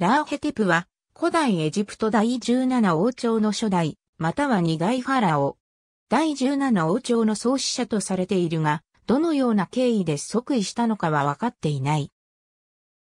ラーヘテプは、古代エジプト第17王朝の初代、または二代ファラオ。第17王朝の創始者とされているが、どのような経緯で即位したのかは分かっていない。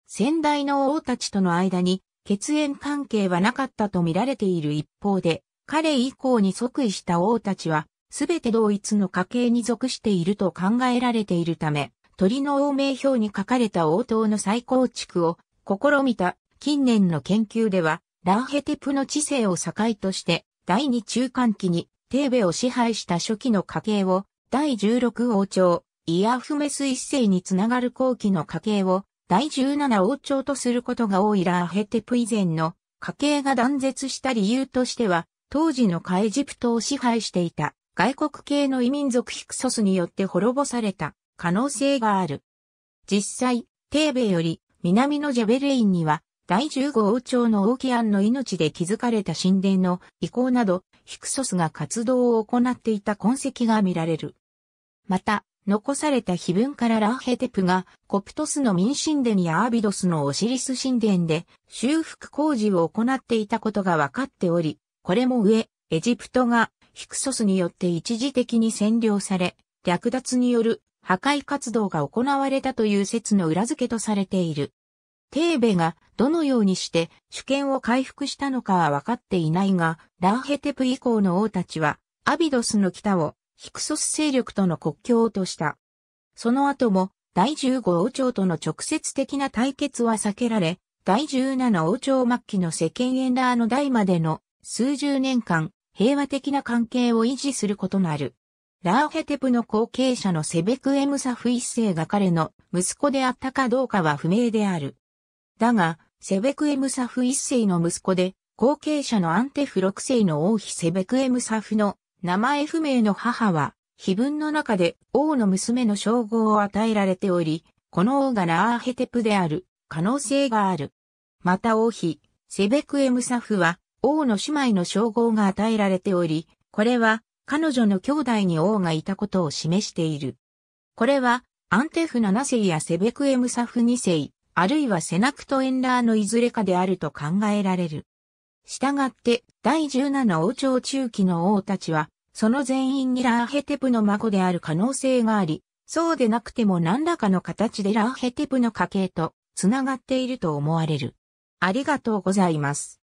先代の王たちとの間に血縁関係はなかったと見られている一方で、彼以降に即位した王たちは、すべて同一の家系に属していると考えられているため、鳥の王名表に書かれた王党の再構築を試みた近年の研究では、ラーヘテプの知性を境として、第二中間期に、テーベを支配した初期の家系を、第十六王朝、イヤフメス一世につながる後期の家系を、第十七王朝とすることが多いラーヘテプ以前の家系が断絶した理由としては、当時のカエジプトを支配していた外国系の異民族ヒクソスによって滅ぼされた可能性がある。実際、テーベより南のジェベレインには第15王朝の王キアンの命で築かれた神殿の遺構など、ヒクソスが活動を行っていた痕跡が見られる。また、残された碑文からラーヘテプが、コプトスの民神殿やアービドスのオシリス神殿で修復工事を行っていたことが分かっており、これも上、エジプトがヒクソスによって一時的に占領され、略奪による破壊活動が行われたという説の裏付けとされている。テーベがどのようにして主権を回復したのかは分かっていないが、ラーヘテプ以降の王たちは、アビドスの北をヒクソス勢力との国境とした。その後も、第15王朝との直接的な対決は避けられ、第17王朝末期の世間エンラーの代までの数十年間、平和的な関係を維持することなる。ラーヘテプの後継者のセベクエムサフ一世が彼の息子であったかどうかは不明である。だが、セベクエムサフ一世の息子で、後継者のアンテフ六世の王妃セベクエムサフの名前不明の母は、碑文の中で王の娘の称号を与えられており、この王がナーヘテプである可能性がある。また王妃、セベクエムサフは王の姉妹の称号が与えられており、これは彼女の兄弟に王がいたことを示している。これはアンテフ7世やセベクエムサフ2世、あるいはセナクトエンラーのいずれかであると考えられる。したがって、第17王朝中期の王たちは、その全員にラーヘテプの孫である可能性があり、そうでなくても何らかの形でラーヘテプの家系とつながっていると思われる。ありがとうございます。